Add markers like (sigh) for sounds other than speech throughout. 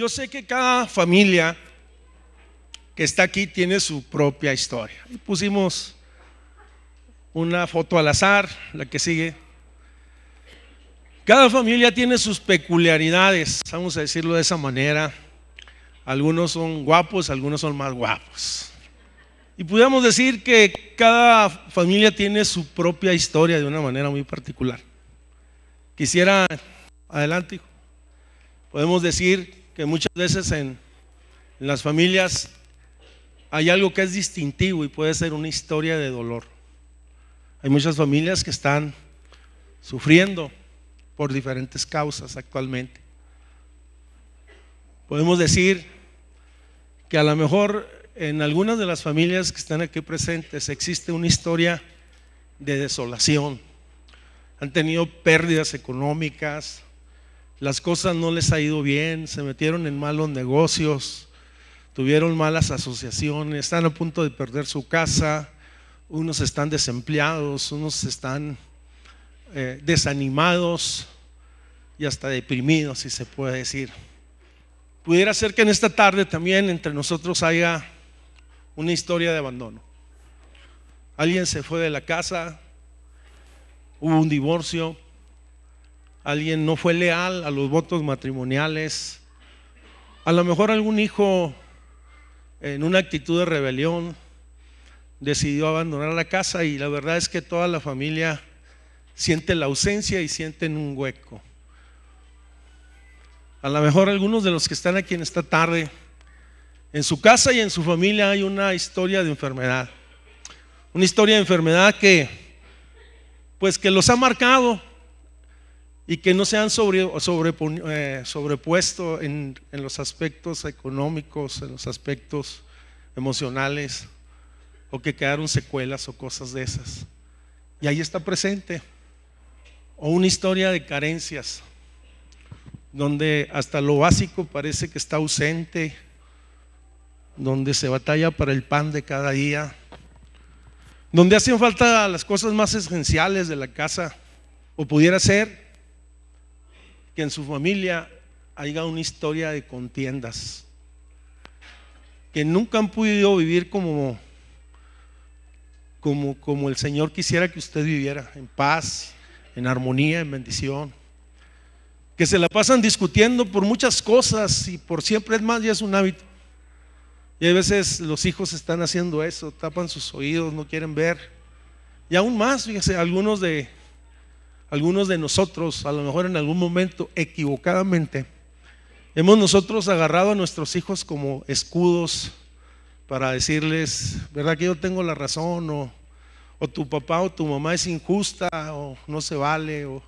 Yo sé que cada familia que está aquí tiene su propia historia. pusimos una foto al azar, la que sigue. Cada familia tiene sus peculiaridades, vamos a decirlo de esa manera. Algunos son guapos, algunos son más guapos. Y podemos decir que cada familia tiene su propia historia de una manera muy particular. Quisiera, adelante, podemos decir muchas veces en, en las familias hay algo que es distintivo y puede ser una historia de dolor. Hay muchas familias que están sufriendo por diferentes causas actualmente. Podemos decir que a lo mejor en algunas de las familias que están aquí presentes existe una historia de desolación. Han tenido pérdidas económicas, las cosas no les ha ido bien, se metieron en malos negocios, tuvieron malas asociaciones, están a punto de perder su casa, unos están desempleados, unos están eh, desanimados y hasta deprimidos, si se puede decir. Pudiera ser que en esta tarde también entre nosotros haya una historia de abandono. Alguien se fue de la casa, hubo un divorcio, alguien no fue leal a los votos matrimoniales, a lo mejor algún hijo en una actitud de rebelión decidió abandonar la casa y la verdad es que toda la familia siente la ausencia y sienten un hueco. A lo mejor algunos de los que están aquí en esta tarde, en su casa y en su familia hay una historia de enfermedad. Una historia de enfermedad que, pues que los ha marcado, y que no se han sobre, sobre, eh, sobrepuesto en, en, los aspectos económicos, en los aspectos emocionales, o que quedaron secuelas o cosas de esas. Y ahí está presente. O una historia de carencias, donde hasta lo básico parece que está ausente, donde se batalla para el pan de cada día, donde hacen falta las cosas más esenciales de la casa, o pudiera ser que en su familia haya una historia de contiendas, que nunca han podido vivir como, como, como el Señor quisiera que usted viviera, en paz, en armonía, en bendición, que se la pasan discutiendo por muchas cosas y por siempre es más, ya es un hábito. Y a veces los hijos están haciendo eso, tapan sus oídos, no quieren ver. Y aún más, fíjense, algunos de, algunos de nosotros, a lo mejor en algún momento, equivocadamente, hemos nosotros agarrado a nuestros hijos como escudos para decirles, ¿verdad que yo tengo la razón? O, tu papá o tu mamá es injusta, o no se vale. O...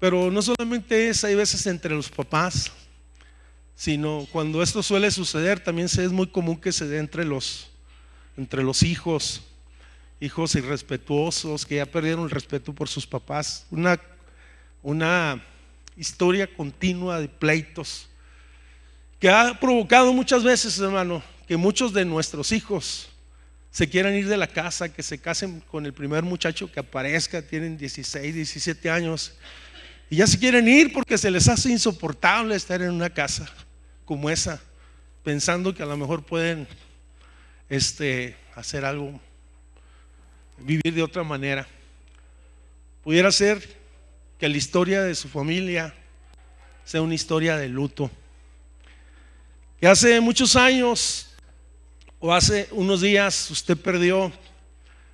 Pero no solamente es, hay veces entre los papás, sino cuando esto suele suceder, también es muy común que se dé entre los, entre los hijos hijos irrespetuosos que ya perdieron el respeto por sus papás, una, una historia continua de pleitos que ha provocado muchas veces, hermano, que muchos de nuestros hijos se quieran ir de la casa, que se casen con el primer muchacho que aparezca, tienen 16, 17 años, y ya se quieren ir porque se les hace insoportable estar en una casa como esa, pensando que a lo mejor pueden este, hacer algo vivir de otra manera. Pudiera ser que la historia de su familia sea una historia de luto. Que hace muchos años o hace unos días usted perdió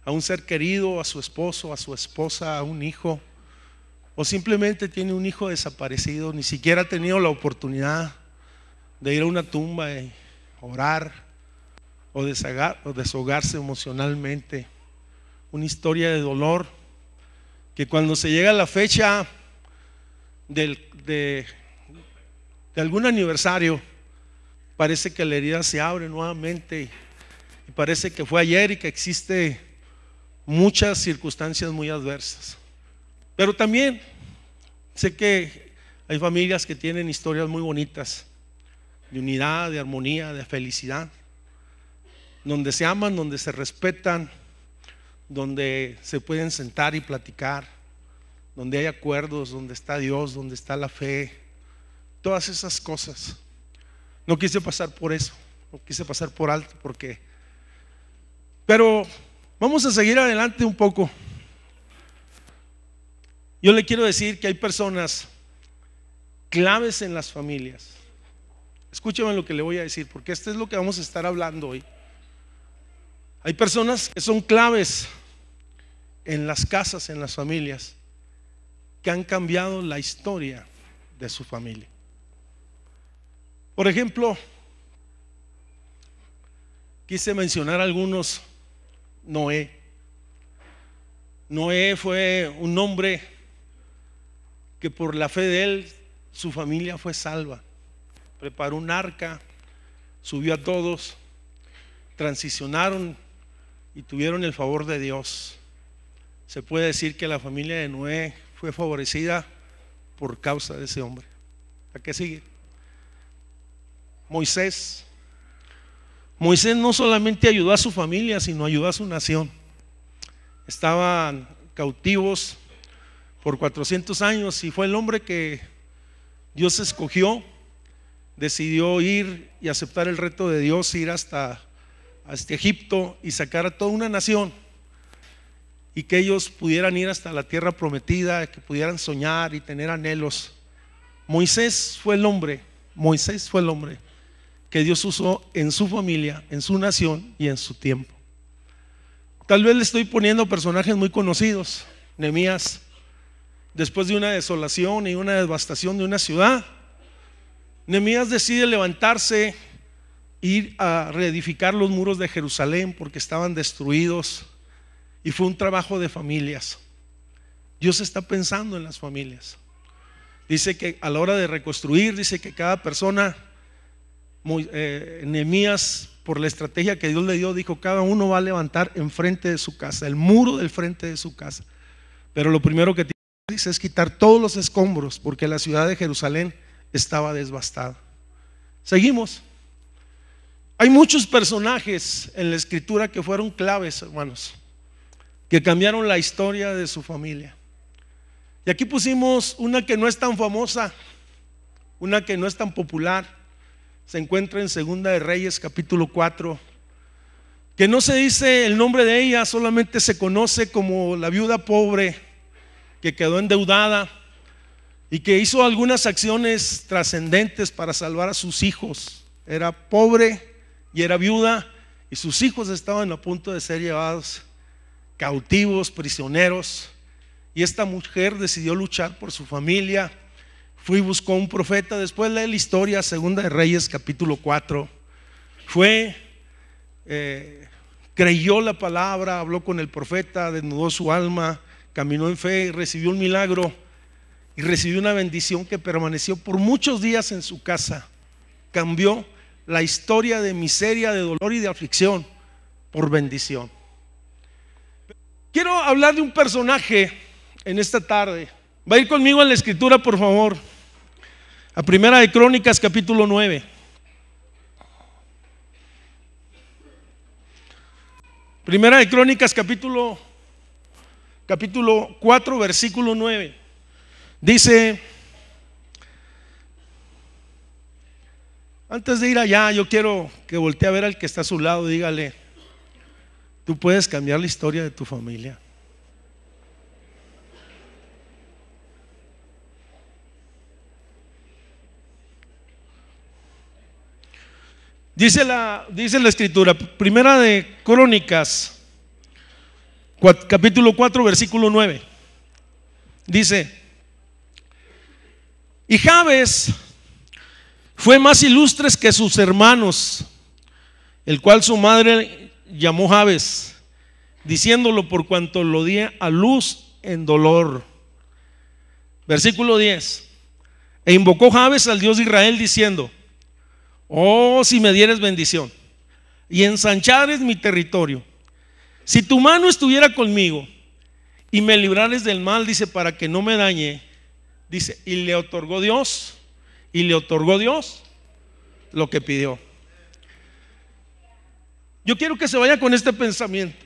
a un ser querido, a su esposo, a su esposa, a un hijo, o simplemente tiene un hijo desaparecido, ni siquiera ha tenido la oportunidad de ir a una tumba y orar o, desahogar, o deshogarse emocionalmente una historia de dolor, que cuando se llega a la fecha de, algún aniversario, parece que la herida se abre nuevamente y parece que fue ayer y que existe muchas circunstancias muy adversas. Pero también sé que hay familias que tienen historias muy bonitas, de unidad, de armonía, de felicidad, donde se aman, donde se respetan, donde se pueden sentar y platicar, donde hay acuerdos, donde está Dios, donde está la fe, todas esas cosas. No quise pasar por eso, no quise pasar por alto porque... Pero vamos a seguir adelante un poco. Yo le quiero decir que hay personas claves en las familias. Escúcheme lo que le voy a decir, porque esto es lo que vamos a estar hablando hoy. Hay personas que son claves en las casas, en las familias, que han cambiado la historia de su familia. Por ejemplo, quise mencionar algunos, Noé. Noé fue un hombre que por la fe de él su familia fue salva. Preparó un arca, subió a todos, transicionaron y tuvieron el favor de Dios se puede decir que la familia de Noé fue favorecida por causa de ese hombre. ¿A qué sigue? Moisés. Moisés no solamente ayudó a su familia, sino ayudó a su nación. Estaban cautivos por 400 años y fue el hombre que Dios escogió, decidió ir y aceptar el reto de Dios, ir hasta, hasta Egipto y sacar a toda una nación y que ellos pudieran ir hasta la tierra prometida, que pudieran soñar y tener anhelos. Moisés fue el hombre, Moisés fue el hombre que Dios usó en su familia, en su nación y en su tiempo. Tal vez le estoy poniendo personajes muy conocidos. Nemías, después de una desolación y una devastación de una ciudad, Nemías decide levantarse, ir a reedificar los muros de Jerusalén porque estaban destruidos. Y fue un trabajo de familias. Dios está pensando en las familias. Dice que a la hora de reconstruir, dice que cada persona, eh, por la estrategia que Dios le dio, dijo, cada uno va a levantar enfrente de su casa, el muro del frente de su casa. Pero lo primero que dice es quitar todos los escombros, porque la ciudad de Jerusalén estaba devastada. Seguimos. Hay muchos personajes en la escritura que fueron claves, hermanos que cambiaron la historia de su familia. Y aquí pusimos una que no es tan famosa, una que no es tan popular. Se encuentra en Segunda de Reyes capítulo 4, que no se dice el nombre de ella, solamente se conoce como la viuda pobre que quedó endeudada y que hizo algunas acciones trascendentes para salvar a sus hijos. Era pobre y era viuda y sus hijos estaban a punto de ser llevados cautivos, prisioneros. Y esta mujer decidió luchar por su familia. Fue y buscó un profeta. Después lee la historia, Segunda de Reyes, capítulo 4. Fue, eh, creyó la palabra, habló con el profeta, desnudó su alma, caminó en fe recibió un milagro. Y recibió una bendición que permaneció por muchos días en su casa. Cambió la historia de miseria, de dolor y de aflicción por bendición. Quiero hablar de un personaje en esta tarde. Va a ir conmigo a la escritura, por favor. A Primera de Crónicas, capítulo 9. Primera de Crónicas, capítulo, capítulo 4, versículo 9. Dice, antes de ir allá, yo quiero que voltee a ver al que está a su lado, dígale, Tú puedes cambiar la historia de tu familia. Dice la, dice la escritura, primera de Crónicas, capítulo 4, versículo 9. Dice, y Jabes fue más ilustre que sus hermanos, el cual su madre llamó Javes diciéndolo por cuanto lo di a luz en dolor. Versículo 10. E invocó Javes al Dios de Israel diciendo, oh, si me dieres bendición y ensanchares mi territorio, si tu mano estuviera conmigo y me librares del mal, dice, para que no me dañe, dice, y le otorgó Dios, y le otorgó Dios lo que pidió. Yo quiero que se vaya con este pensamiento.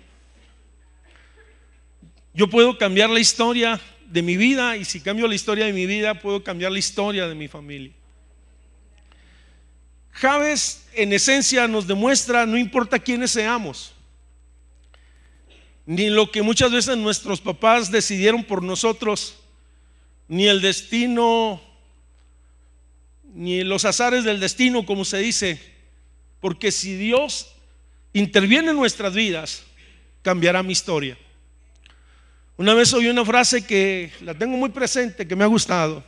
Yo puedo cambiar la historia de mi vida y si cambio la historia de mi vida, puedo cambiar la historia de mi familia. Javes en esencia nos demuestra, no importa quiénes seamos, ni lo que muchas veces nuestros papás decidieron por nosotros, ni el destino, ni los azares del destino, como se dice, porque si Dios interviene en nuestras vidas, cambiará mi historia. Una vez oí una frase que la tengo muy presente, que me ha gustado,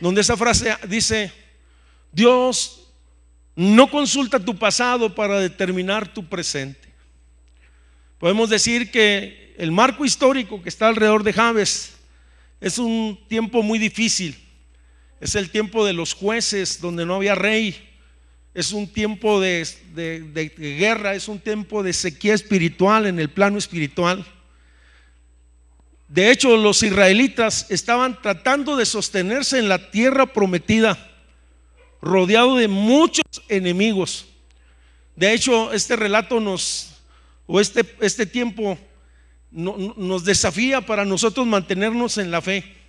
donde esa frase dice, Dios no consulta tu pasado para determinar tu presente. Podemos decir que el marco histórico que está alrededor de Javes es un tiempo muy difícil. Es el tiempo de los jueces, donde no había rey, es un tiempo de, guerra, es un tiempo de sequía espiritual en el plano espiritual. De hecho, los israelitas estaban tratando de sostenerse en la tierra prometida, rodeado de muchos enemigos. De hecho, este relato nos, o este, este tiempo nos desafía para nosotros mantenernos en la fe.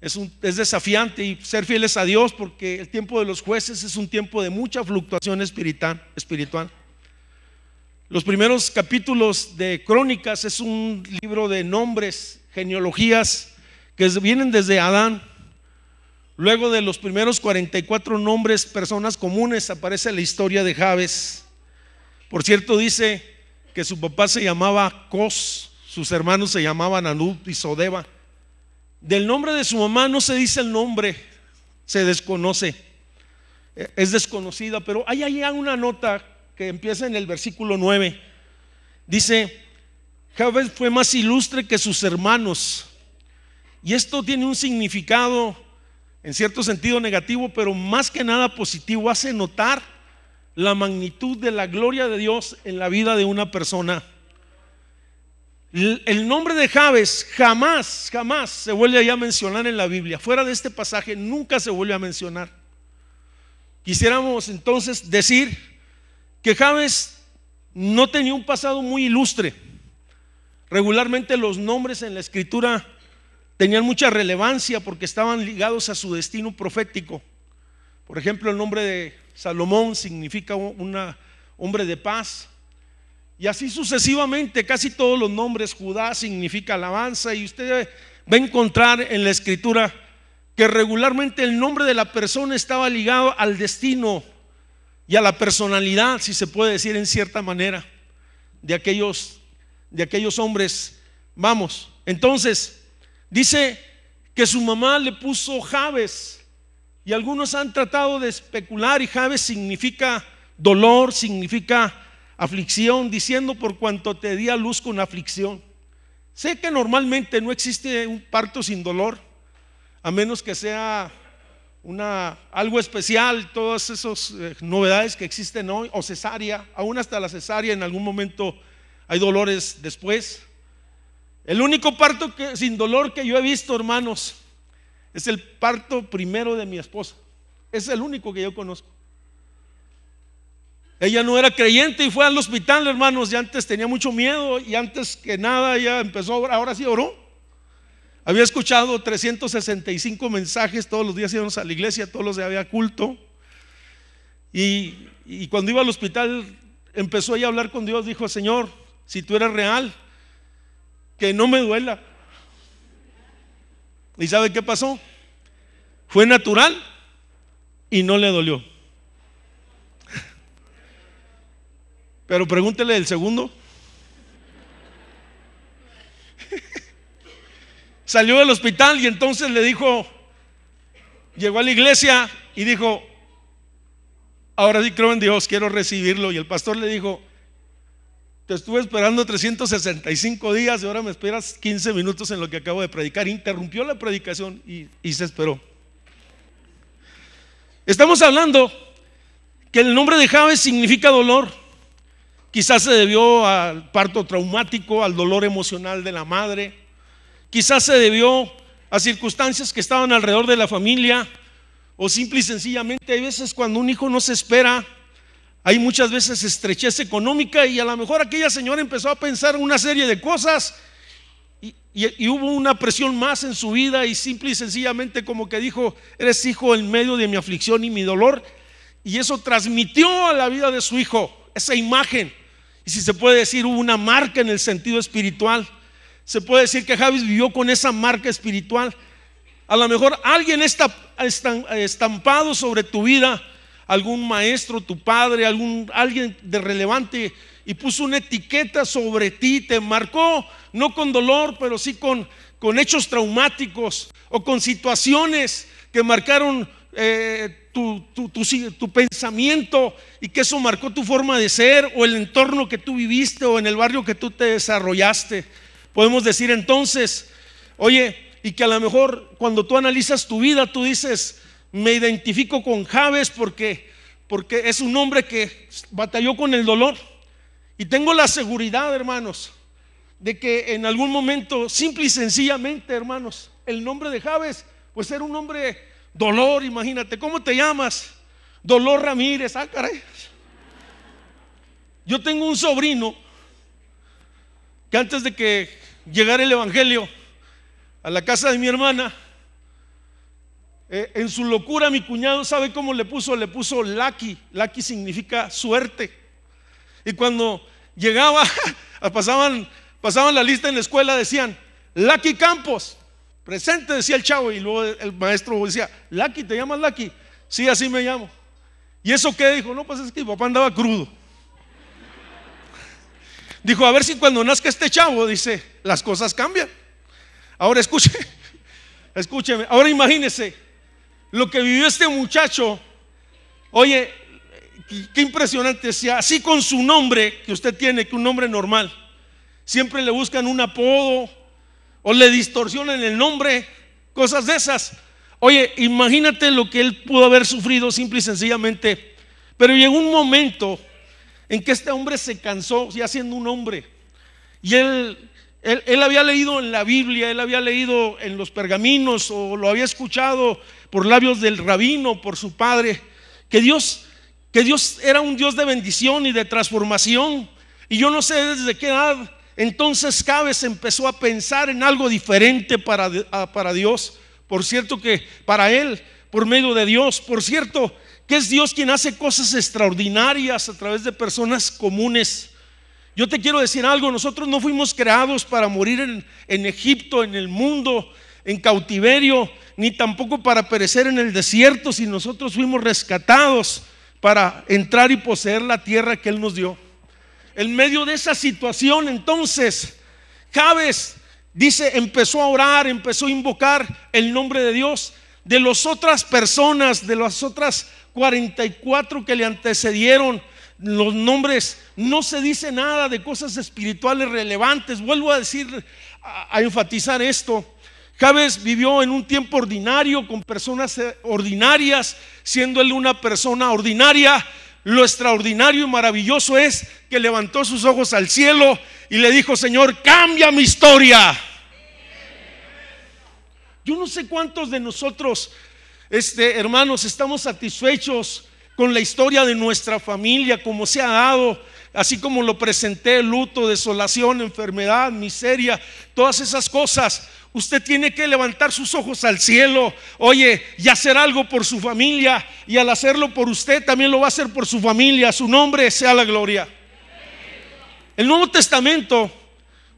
Es, desafiante y ser fieles a Dios porque el tiempo de los jueces es un tiempo de mucha fluctuación espiritual. espiritual. Los primeros capítulos de Crónicas es un libro de nombres, genealogías, que vienen desde Adán. Luego de los primeros 44 nombres, personas comunes, aparece la historia de Javes. Por cierto, dice que su papá se llamaba Cos, sus hermanos se llamaban Anub y Sodeba. Del nombre de su mamá no se dice el nombre, se desconoce, e, es desconocida, pero hay ahí una nota que empieza en el versículo 9. Dice, Javed fue más ilustre que sus hermanos. Y esto tiene un significado en cierto sentido negativo, pero más que nada positivo, hace notar la magnitud de la gloria de Dios en la vida de una persona. El nombre de Jabes jamás, jamás se vuelve a mencionar en la Biblia. Fuera de este pasaje nunca se vuelve a mencionar. Quisiéramos entonces decir que Jabes no tenía un pasado muy ilustre. Regularmente los nombres en la escritura tenían mucha relevancia porque estaban ligados a su destino profético. Por ejemplo, el nombre de Salomón significa un hombre de paz. Y así sucesivamente, casi todos los nombres, Judá significa alabanza y usted va a encontrar en la escritura que regularmente el nombre de la persona estaba ligado al destino y a la personalidad, si se puede decir en cierta manera, de aquellos, de aquellos hombres. Vamos, entonces, dice que su mamá le puso Javes y algunos han tratado de especular y Javes significa dolor, significa aflicción, diciendo por cuanto te di a luz con aflicción. Sé que normalmente no existe un parto sin dolor, a menos que sea una, algo especial, todas esas eh, novedades que existen hoy, o cesárea, aún hasta la cesárea en algún momento hay dolores después. El único parto sin dolor que yo he visto, hermanos, es el parto primero de mi esposa. Es el único que yo conozco. Ella no era creyente y fue al hospital, hermanos, y antes tenía mucho miedo y antes que nada ella empezó, a orar, ahora sí oró. Había escuchado 365 mensajes, todos los días íbamos a la iglesia, todos los días había culto. Y, y cuando iba al hospital empezó ella a hablar con Dios, dijo, Señor, si tú eres real, que no me duela. ¿Y sabe qué pasó? Fue natural y no le dolió. Pero pregúntele el segundo. (laughs) Salió del hospital y entonces le dijo, llegó a la iglesia y dijo, ahora sí creo en Dios, quiero recibirlo. Y el pastor le dijo, te estuve esperando 365 días y ahora me esperas 15 minutos en lo que acabo de predicar. Interrumpió la predicación y, se esperó. Estamos hablando que el nombre de Javes significa dolor. Quizás se debió al parto traumático, al dolor emocional de la madre. Quizás se debió a circunstancias que estaban alrededor de la familia. O simple y sencillamente, hay veces cuando un hijo no se espera, hay muchas veces estrechez económica y a lo mejor aquella señora empezó a pensar una serie de cosas y, hubo una presión más en su vida y simple y sencillamente como que dijo, eres hijo en medio de mi aflicción y mi dolor. Y eso transmitió a la vida de su hijo esa imagen. Y si se puede decir, hubo una marca en el sentido espiritual. Se puede decir que Javis vivió con esa marca espiritual. A lo mejor alguien está estampado sobre tu vida, algún maestro, tu padre, algún, alguien de relevante, y puso una etiqueta sobre ti, te marcó, no con dolor, pero sí con, con hechos traumáticos o con situaciones que marcaron eh, tu, pensamiento y que eso marcó tu forma de ser o el entorno que tú viviste o en el barrio que tú te desarrollaste. Podemos decir entonces, oye, y que a lo mejor cuando tú analizas tu vida, tú dices, me identifico con Javes porque, porque es un hombre que batalló con el dolor. Y tengo la seguridad, hermanos, de que en algún momento, simple y sencillamente, hermanos, el nombre de Javes, puede ser un hombre Dolor, imagínate, ¿cómo te llamas? Dolor Ramírez, ah, Yo tengo un sobrino que antes de que llegara el Evangelio a la casa de mi hermana, eh, en su locura mi cuñado, ¿sabe cómo le puso? Le puso Lucky. Lucky significa suerte. Y cuando llegaba, (laughs) pasaban, pasaban la lista en la escuela, decían, Lucky Campos. Presente, decía el chavo, y luego el maestro decía, Lucky, ¿te llamas Lucky? Sí, así me llamo. ¿Y eso qué dijo? No, pasa pues es que papá andaba crudo. Dijo, a ver si cuando nazca este chavo, dice, las cosas cambian. Ahora escuche, (laughs) escúcheme, ahora imagínese lo que vivió este muchacho. Oye, qué impresionante, si así con su nombre que usted tiene, que un nombre normal, siempre le buscan un apodo, o le distorsionan el nombre, cosas de esas. Oye, imagínate lo que él pudo haber sufrido simple y sencillamente. Pero llegó un momento en que este hombre se cansó ya siendo un hombre. Y él, él, había leído en la Biblia, él había leído en los pergaminos o lo había escuchado por labios del rabino, por su padre, que Dios, que Dios era un Dios de bendición y de transformación. Y yo no sé desde qué edad entonces Cabes empezó a pensar en algo diferente para, para Dios. Por cierto que para él, por medio de Dios, por cierto que es Dios quien hace cosas extraordinarias a través de personas comunes. Yo te quiero decir algo, nosotros no fuimos creados para morir en, en, Egipto, en el mundo, en cautiverio, ni tampoco para perecer en el desierto, si nosotros fuimos rescatados para entrar y poseer la tierra que Él nos dio. En medio de esa situación, entonces, Jabez, dice, empezó a orar, empezó a invocar el nombre de Dios. De las otras personas, de las otras 44 que le antecedieron, los nombres, no se dice nada de cosas espirituales relevantes. Vuelvo a decir, a, enfatizar esto. Javes vivió en un tiempo ordinario con personas eh, ordinarias, siendo él una persona ordinaria, lo extraordinario y maravilloso es que levantó sus ojos al cielo y le dijo, Señor, cambia mi historia. Yo no sé cuántos de nosotros, este, hermanos, estamos satisfechos con la historia de nuestra familia, como se ha dado, así como lo presenté, luto, desolación, enfermedad, miseria, todas esas cosas. Usted tiene que levantar sus ojos al cielo, oye, y hacer algo por su familia. Y al hacerlo por usted, también lo va a hacer por su familia. Su nombre sea la gloria. El Nuevo Testamento,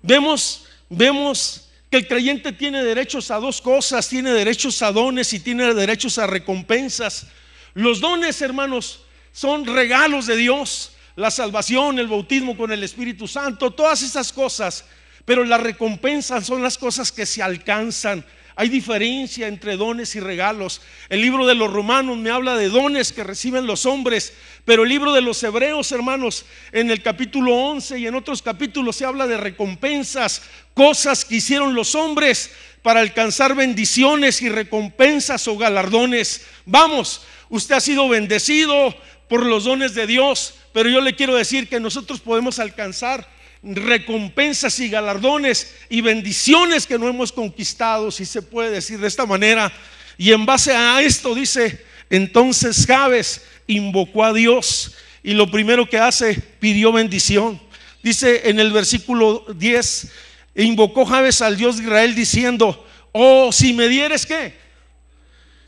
vemos, vemos que el creyente tiene derechos a dos cosas, tiene derechos a dones y tiene derechos a recompensas. Los dones, hermanos, son regalos de Dios la salvación, el bautismo con el Espíritu Santo, todas esas cosas. Pero las recompensas son las cosas que se alcanzan. Hay diferencia entre dones y regalos. El libro de los romanos me habla de dones que reciben los hombres, pero el libro de los hebreos, hermanos, en el capítulo 11 y en otros capítulos se habla de recompensas, cosas que hicieron los hombres para alcanzar bendiciones y recompensas o galardones. Vamos, usted ha sido bendecido por los dones de Dios, pero yo le quiero decir que nosotros podemos alcanzar recompensas y galardones y bendiciones que no hemos conquistado, si se puede decir de esta manera. Y en base a esto dice, entonces Javes invocó a Dios y lo primero que hace, pidió bendición. Dice en el versículo 10, invocó Javes al Dios de Israel diciendo, oh, si me dieres qué,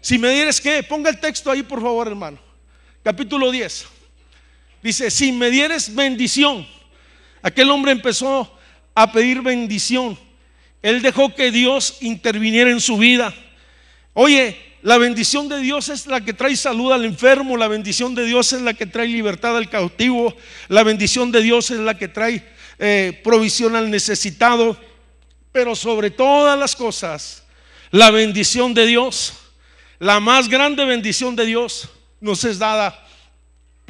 si me dieres qué, ponga el texto ahí por favor hermano, capítulo 10. Dice, si me dieres bendición. Aquel hombre empezó a pedir bendición. Él dejó que Dios interviniera en su vida. Oye, la bendición de Dios es la que trae salud al enfermo, la bendición de Dios es la que trae libertad al cautivo, la bendición de Dios es la que trae eh, provisión al necesitado. Pero sobre todas las cosas, la bendición de Dios, la más grande bendición de Dios nos es dada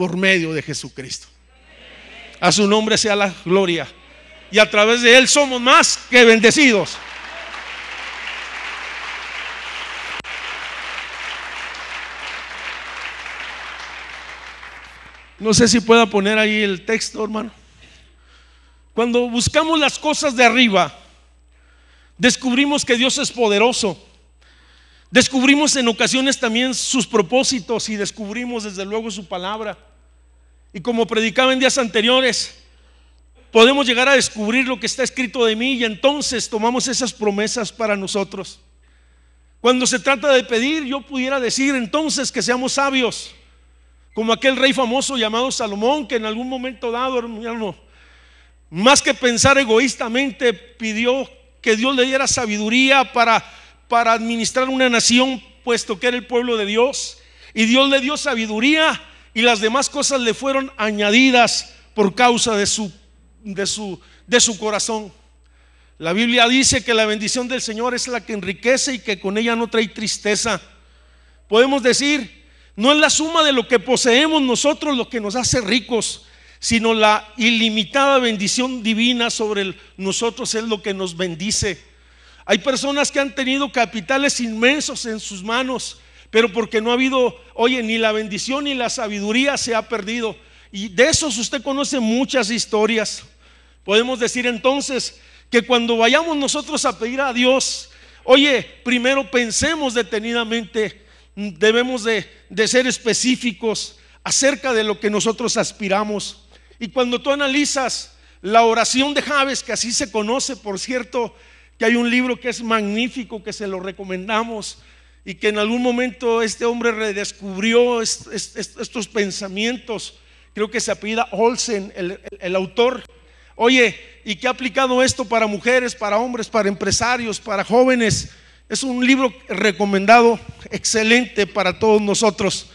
por medio de Jesucristo. A su nombre sea la gloria. Y a través de Él somos más que bendecidos. No sé si pueda poner ahí el texto, hermano. Cuando buscamos las cosas de arriba, descubrimos que Dios es poderoso. Descubrimos en ocasiones también sus propósitos y descubrimos desde luego su palabra. Y como predicaba en días anteriores, podemos llegar a descubrir lo que está escrito de mí y entonces tomamos esas promesas para nosotros. Cuando se trata de pedir, yo pudiera decir entonces que seamos sabios, como aquel rey famoso llamado Salomón, que en algún momento dado, hermano, más que pensar egoístamente, pidió que Dios le diera sabiduría para, para administrar una nación, puesto que era el pueblo de Dios. Y Dios le dio sabiduría y las demás cosas le fueron añadidas por causa de su, de su, de su corazón. La Biblia dice que la bendición del Señor es la que enriquece y que con ella no trae tristeza. Podemos decir, no es la suma de lo que poseemos nosotros lo que nos hace ricos, sino la ilimitada bendición divina sobre nosotros es lo que nos bendice. Hay personas que han tenido capitales inmensos en sus manos pero porque no ha habido, oye, ni la bendición ni la sabiduría se ha perdido. Y de esos usted conoce muchas historias. Podemos decir entonces que cuando vayamos nosotros a pedir a Dios, oye, primero pensemos detenidamente, debemos de, de ser específicos acerca de lo que nosotros aspiramos. Y cuando tú analizas la oración de Javes, que así se conoce, por cierto, que hay un libro que es magnífico, que se lo recomendamos, y que en algún momento este hombre redescubrió estos pensamientos. Creo que se apellida Olsen, el, autor. Oye, ¿y que ha aplicado esto para mujeres, para hombres, para empresarios, para jóvenes? Es un libro recomendado, excelente para todos nosotros.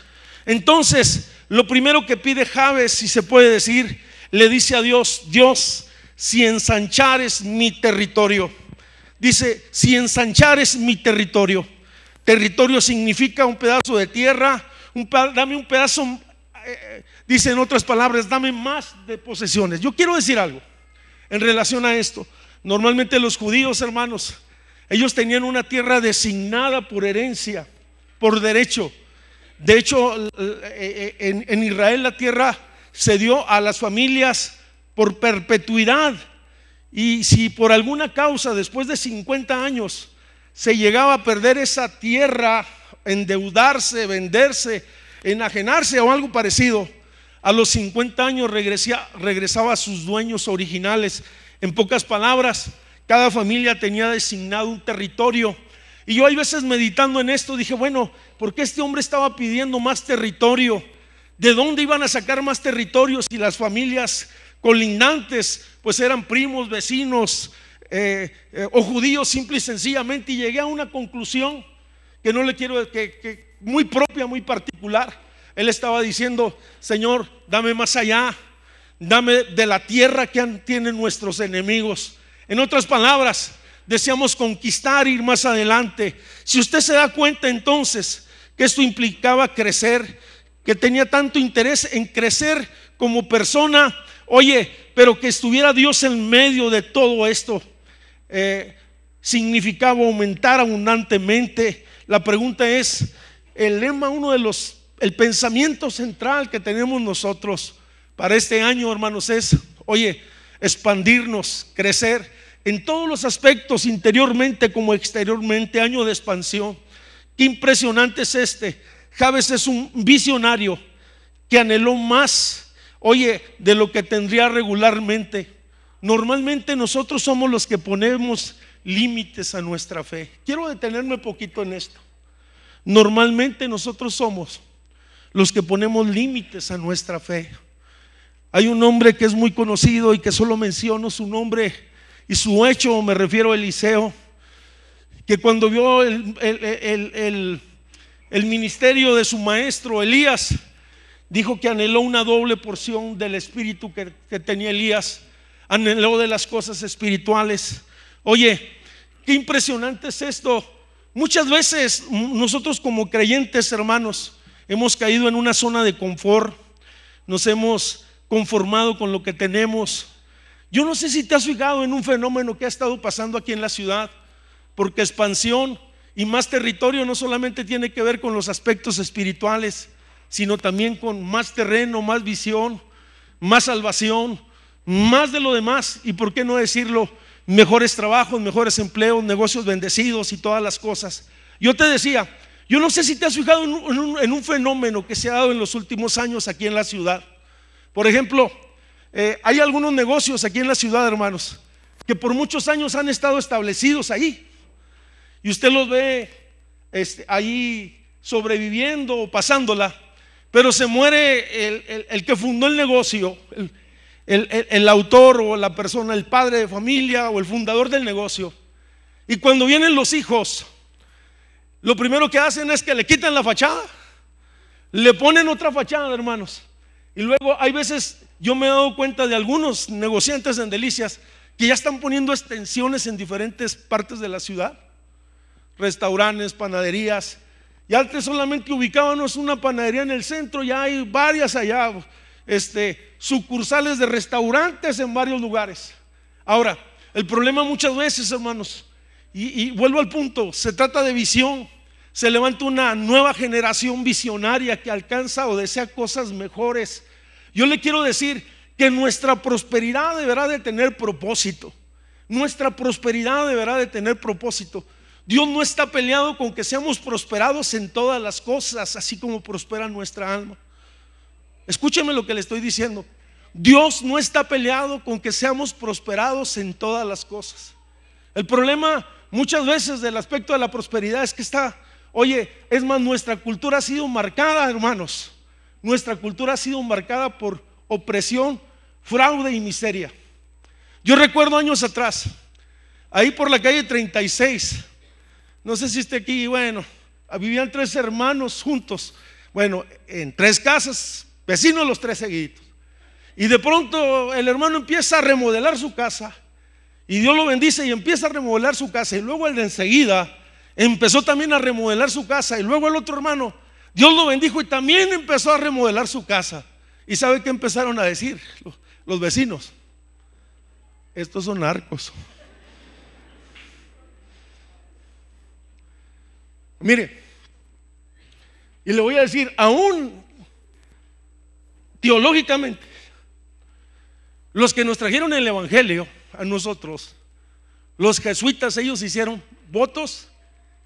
Entonces, lo primero que pide Javes, si se puede decir, le dice a Dios, Dios, si ensanchares mi territorio. Dice, si ensanchares mi territorio. Territorio significa un pedazo de tierra, un, dame un pedazo, dicen eh, dice en otras palabras, dame más de posesiones. Yo quiero decir algo en relación a esto. Normalmente los judíos, hermanos, ellos tenían una tierra designada por herencia, por derecho. De hecho, eh, eh, en, en Israel la tierra se dio a las familias por perpetuidad. Y si por alguna causa, después de 50 años, se llegaba a perder esa tierra, endeudarse, venderse, enajenarse o algo parecido. A los 50 años regresaba a sus dueños originales. En pocas palabras, cada familia tenía designado un territorio. Y yo hay veces meditando en esto dije, bueno, ¿por qué este hombre estaba pidiendo más territorio? ¿De dónde iban a sacar más territorios si las familias colindantes pues eran primos, vecinos, eh, eh, o judío simple y sencillamente y llegué a una conclusión que no le quiero, que, que muy propia, muy particular. Él estaba diciendo, Señor, dame más allá, dame de la tierra que tienen nuestros enemigos. En otras palabras, deseamos conquistar, ir más adelante. Si usted se da cuenta entonces que esto implicaba crecer, que tenía tanto interés en crecer como persona, oye, pero que estuviera Dios en medio de todo esto. Eh, significaba aumentar abundantemente. La pregunta es, el lema, uno de los, el pensamiento central que tenemos nosotros para este año, hermanos, es, oye, expandirnos, crecer en todos los aspectos, interiormente como exteriormente, año de expansión. Qué impresionante es este. Javes es un visionario que anheló más, oye, de lo que tendría regularmente. Normalmente nosotros somos los que ponemos límites a nuestra fe. Quiero detenerme poquito en esto. Normalmente nosotros somos los que ponemos límites a nuestra fe. Hay un hombre que es muy conocido y que solo menciono su nombre y su hecho, me refiero a Eliseo, que cuando vio el, ministerio de su maestro Elías, dijo que anheló una doble porción del espíritu que tenía Elías anheló de las cosas espirituales. Oye, qué impresionante es esto. Muchas veces nosotros como creyentes, hermanos, hemos caído en una zona de confort, nos hemos conformado con lo que tenemos. Yo no sé si te has fijado en un fenómeno que ha estado pasando aquí en la ciudad, porque expansión y más territorio no solamente tiene que ver con los aspectos espirituales, sino también con más terreno, más visión, más salvación, más de lo demás, y por qué no decirlo, mejores trabajos, mejores empleos, negocios bendecidos y todas las cosas. Yo te decía, yo no sé si te has fijado en un, fenómeno que se ha dado en los últimos años aquí en la ciudad. Por ejemplo, eh, hay algunos negocios aquí en la ciudad, hermanos, que por muchos años han estado establecidos ahí. Y usted los ve este, ahí sobreviviendo o pasándola, pero se muere el, el, el que fundó el negocio, el, el, autor o la persona, el padre de familia o el fundador del negocio. Y cuando vienen los hijos, lo primero que hacen es que le quitan la fachada, le ponen otra fachada, hermanos. Y luego hay veces, yo me he dado cuenta de algunos negociantes en Delicias que ya están poniendo extensiones en diferentes partes de la ciudad, restaurantes, panaderías. Y antes solamente ubicábamos una panadería en el centro, ya hay varias allá este, sucursales de restaurantes en varios lugares. Ahora, el problema muchas veces, hermanos, y, y vuelvo al punto, se trata de visión. Se levanta una nueva generación visionaria que alcanza o desea cosas mejores. Yo le quiero decir que nuestra prosperidad deberá de tener propósito. Nuestra prosperidad deberá de tener propósito. Dios no está peleado con que seamos prosperados en todas las cosas, así como prospera nuestra alma. Escúcheme lo que le estoy diciendo. Dios no está peleado con que seamos prosperados en todas las cosas. El problema muchas veces del aspecto de la prosperidad es que está, oye, es más, nuestra cultura ha sido marcada, hermanos. Nuestra cultura ha sido marcada por opresión, fraude y miseria. Yo recuerdo años atrás, ahí por la calle 36, no sé si esté aquí, bueno, vivían tres hermanos juntos, bueno, en tres casas, vecinos los tres seguiditos. Y de pronto el hermano empieza a remodelar su casa. Y Dios lo bendice y empieza a remodelar su casa. Y luego el de enseguida empezó también a remodelar su casa. Y luego el otro hermano, Dios lo bendijo y también empezó a remodelar su casa. ¿Y sabe qué empezaron a decir los, los vecinos? Estos son narcos. Mire, y le voy a decir, aún teológicamente, los que nos trajeron el Evangelio a nosotros, los jesuitas, ellos hicieron votos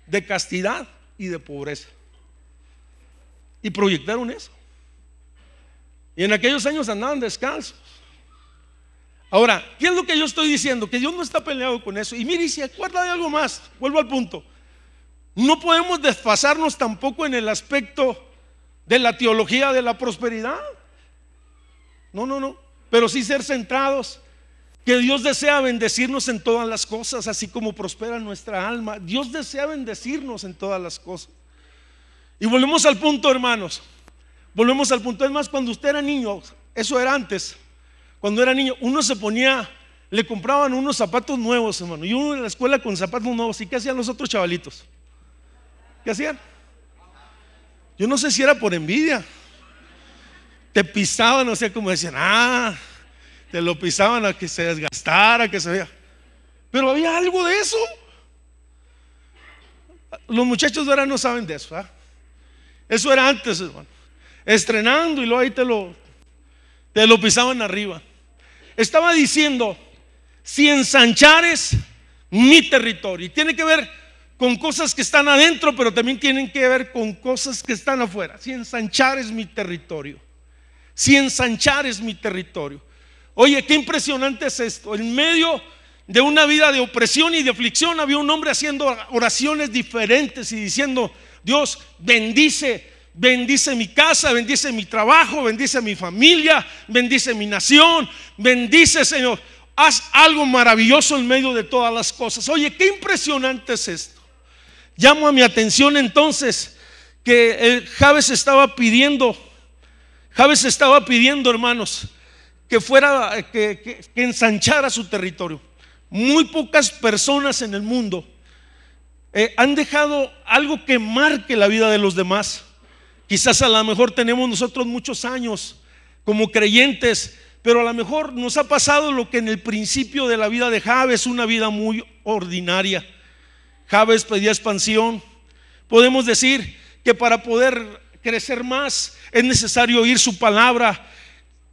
de castidad y de pobreza. Y proyectaron eso. Y en aquellos años andaban descalzos. Ahora, ¿qué es lo que yo estoy diciendo? Que Dios no está peleado con eso. Y mire, si acuerda de algo más, vuelvo al punto. No podemos desfasarnos tampoco en el aspecto de la teología de la prosperidad. No, no, no. Pero sí ser centrados. Que Dios desea bendecirnos en todas las cosas, así como prospera nuestra alma. Dios desea bendecirnos en todas las cosas. Y volvemos al punto, hermanos. Volvemos al punto. Es más, cuando usted era niño, eso era antes. Cuando era niño, uno se ponía, le compraban unos zapatos nuevos, hermano. Y uno en la escuela con zapatos nuevos. ¿Y qué hacían los otros chavalitos? ¿Qué hacían? Yo no sé si era por envidia te pisaban, o sea, como decían, ah, te lo pisaban a que se desgastara, que se vea. Pero había algo de eso. Los muchachos de ahora no saben de eso. Eso era antes, bueno, Estrenando y luego ahí te lo, te lo pisaban arriba. Estaba diciendo, si ensanchares mi territorio. Y tiene que ver con cosas que están adentro, pero también tienen que ver con cosas que están afuera. Si ensanchares mi territorio si ensanchar es mi territorio. Oye, qué impresionante es esto. En medio de una vida de opresión y de aflicción había un hombre haciendo oraciones diferentes y diciendo, Dios, bendice, bendice mi casa, bendice mi trabajo, bendice mi familia, bendice mi nación, bendice Señor, haz algo maravilloso en medio de todas las cosas. Oye, qué impresionante es esto. Llamo a mi atención entonces que el Javes estaba pidiendo Javes estaba pidiendo, hermanos, que fuera, que, ensanchara su territorio. Muy pocas personas en el mundo eh, han dejado algo que marque la vida de los demás. Quizás a lo mejor tenemos nosotros muchos años como creyentes, pero a lo mejor nos ha pasado lo que en el principio de la vida de Javes, una vida muy ordinaria. Javes pedía expansión. Podemos decir que para poder crecer más, es necesario oír su palabra.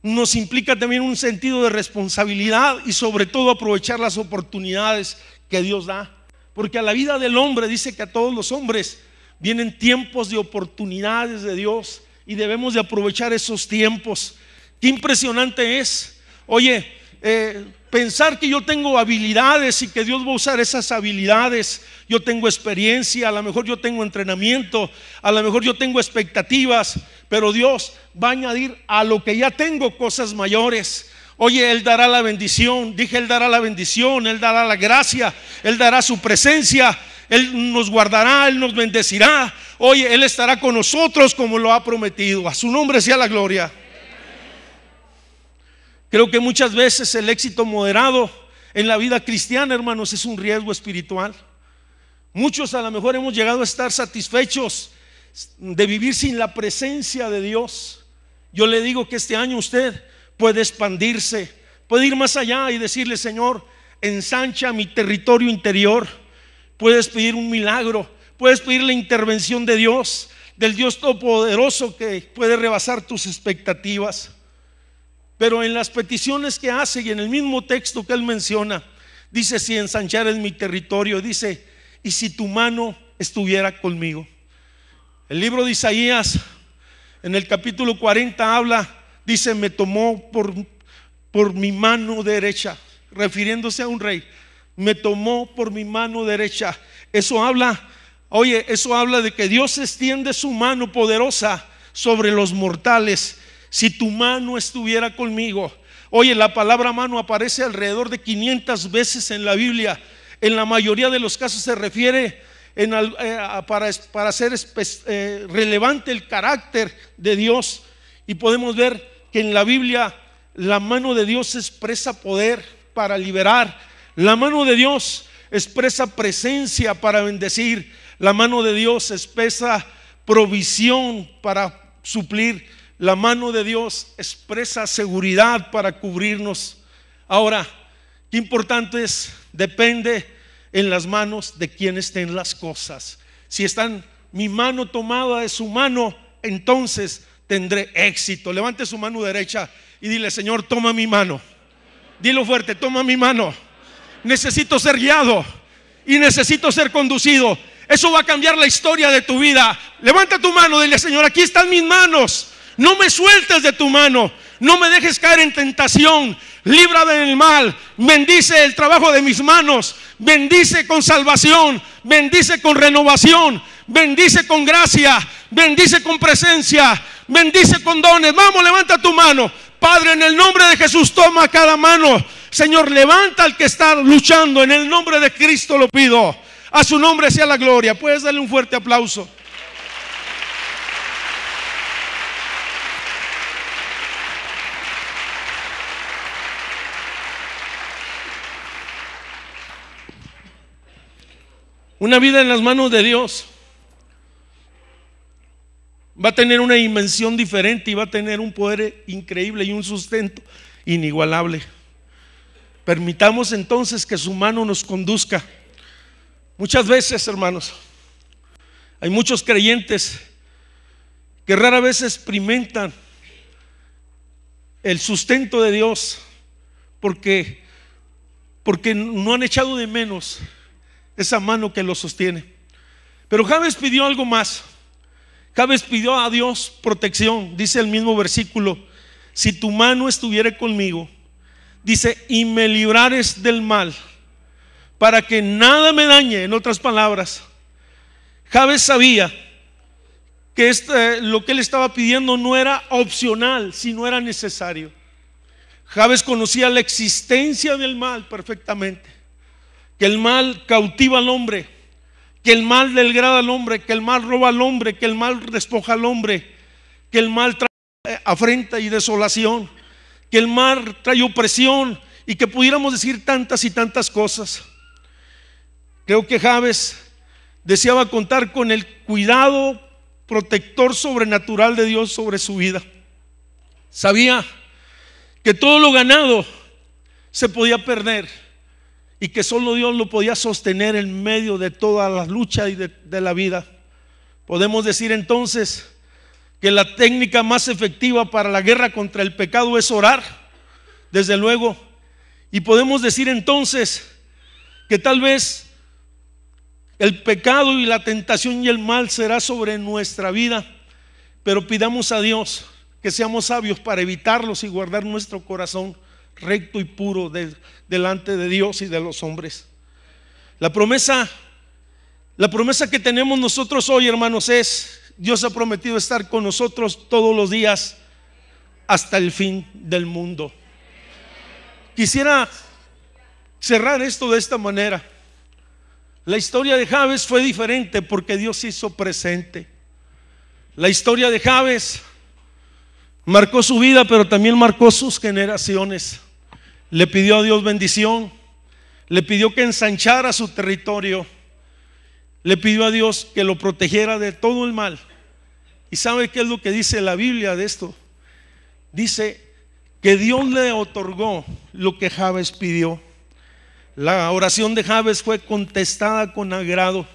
Nos implica también un sentido de responsabilidad y sobre todo aprovechar las oportunidades que Dios da. Porque a la vida del hombre, dice que a todos los hombres vienen tiempos de oportunidades de Dios y debemos de aprovechar esos tiempos. Qué impresionante es. Oye, eh, pensar que yo tengo habilidades y que Dios va a usar esas habilidades. Yo tengo experiencia, a lo mejor yo tengo entrenamiento, a lo mejor yo tengo expectativas, pero Dios va a añadir a lo que ya tengo cosas mayores. Oye, Él dará la bendición, dije Él dará la bendición, Él dará la gracia, Él dará su presencia, Él nos guardará, Él nos bendecirá. Oye, Él estará con nosotros como lo ha prometido. A su nombre sea la gloria. Creo que muchas veces el éxito moderado en la vida cristiana, hermanos, es un riesgo espiritual. Muchos a lo mejor hemos llegado a estar satisfechos de vivir sin la presencia de Dios. Yo le digo que este año usted puede expandirse, puede ir más allá y decirle, Señor, ensancha mi territorio interior. Puedes pedir un milagro, puedes pedir la intervención de Dios, del Dios Todopoderoso que puede rebasar tus expectativas. Pero en las peticiones que hace y en el mismo texto que él menciona, dice, si ensanchares mi territorio, dice, y si tu mano estuviera conmigo. El libro de Isaías, en el capítulo 40, habla, dice, me tomó por, por mi mano derecha, refiriéndose a un rey, me tomó por mi mano derecha. Eso habla, oye, eso habla de que Dios extiende su mano poderosa sobre los mortales si tu mano estuviera conmigo. Oye, la palabra mano aparece alrededor de 500 veces en la Biblia. En la mayoría de los casos se refiere eh, para, hacer eh, relevante el carácter de Dios. Y podemos ver que en la Biblia la mano de Dios expresa poder para liberar. La mano de Dios expresa presencia para bendecir. La mano de Dios expresa provisión para suplir la mano de Dios expresa seguridad para cubrirnos. Ahora, qué importante es, depende en las manos de quien estén las cosas. Si están mi mano tomada de su mano, entonces tendré éxito. Levante su mano derecha y dile, Señor, toma mi mano. Dilo fuerte, toma mi mano. Necesito ser guiado y necesito ser conducido. Eso va a cambiar la historia de tu vida. Levanta tu mano, dile, Señor, aquí están mis manos. No me sueltes de tu mano. No me dejes caer en tentación. Libra del mal. Bendice el trabajo de mis manos. Bendice con salvación. Bendice con renovación. Bendice con gracia. Bendice con presencia. Bendice con dones. Vamos, levanta tu mano. Padre, en el nombre de Jesús, toma cada mano. Señor, levanta al que está luchando. En el nombre de Cristo lo pido. A su nombre sea la gloria. Puedes darle un fuerte aplauso. Una vida en las manos de Dios va a tener una dimensión diferente y va a tener un poder increíble y un sustento inigualable. Permitamos entonces que su mano nos conduzca. Muchas veces, hermanos, hay muchos creyentes que rara vez experimentan el sustento de Dios porque porque no han echado de menos esa mano que lo sostiene. Pero Javes pidió algo más. Javes pidió a Dios protección, dice el mismo versículo, si tu mano estuviere conmigo, dice, y me librares del mal, para que nada me dañe, en otras palabras. Javes sabía que este, lo que él estaba pidiendo no era opcional, sino era necesario. Javes conocía la existencia del mal perfectamente que el mal cautiva al hombre, que el mal delgrada al hombre, que el mal roba al hombre, que el mal despoja al hombre, que el mal trae eh, afrenta y desolación, que el mal trae opresión y que pudiéramos decir tantas y tantas cosas. Creo que Javes deseaba contar con el cuidado protector sobrenatural de Dios sobre su vida. Sabía que todo lo ganado se podía perder y que solo Dios lo podía sostener en medio de toda la lucha y de, la vida. Podemos decir entonces que la técnica más efectiva para la guerra contra el pecado es orar, desde luego. Y podemos decir entonces que tal vez el pecado y la tentación y el mal será sobre nuestra vida, pero pidamos a Dios que seamos sabios para evitarlos y guardar nuestro corazón recto y puro delante de Dios y de los hombres. La promesa, la promesa que tenemos nosotros hoy, hermanos, es Dios ha prometido estar con nosotros todos los días hasta el fin del mundo. Quisiera cerrar esto de esta manera. La historia de Javes fue diferente porque Dios hizo presente. La historia de Javes marcó su vida, pero también marcó sus generaciones le pidió a Dios bendición, le pidió que ensanchara su territorio, le pidió a Dios que lo protegiera de todo el mal. ¿Y sabe qué es lo que dice la Biblia de esto? Dice que Dios le otorgó lo que Javes pidió. La oración de Javes fue contestada con agrado.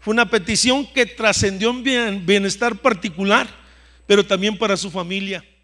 Fue una petición que trascendió en bienestar particular, pero también para su familia.